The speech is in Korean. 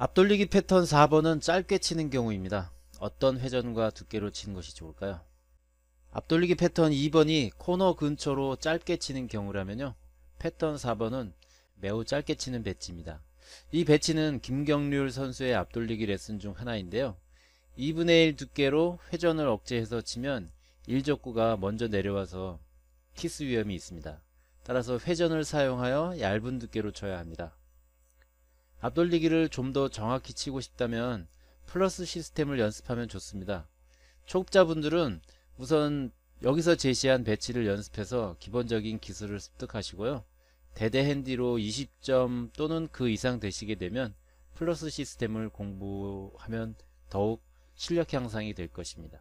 앞돌리기 패턴 4번은 짧게 치는 경우입니다. 어떤 회전과 두께로 치는 것이 좋을까요? 앞돌리기 패턴 2번이 코너 근처로 짧게 치는 경우라면요. 패턴 4번은 매우 짧게 치는 배치입니다. 이 배치는 김경률 선수의 앞돌리기 레슨 중 하나인데요. 2분의 1 두께로 회전을 억제해서 치면 1적구가 먼저 내려와서 키스 위험이 있습니다. 따라서 회전을 사용하여 얇은 두께로 쳐야 합니다. 앞돌리기를 좀 더 정확히 치고 싶다면 플러스 시스템을 연습하면 좋습니다. 초급자분들은 우선 여기서 제시한 배치를 연습해서 기본적인 기술을 습득하시고요. 대대 핸디로 20점 또는 그 이상 되시게 되면 플러스 시스템을 공부하면 더욱 실력 향상이 될 것입니다.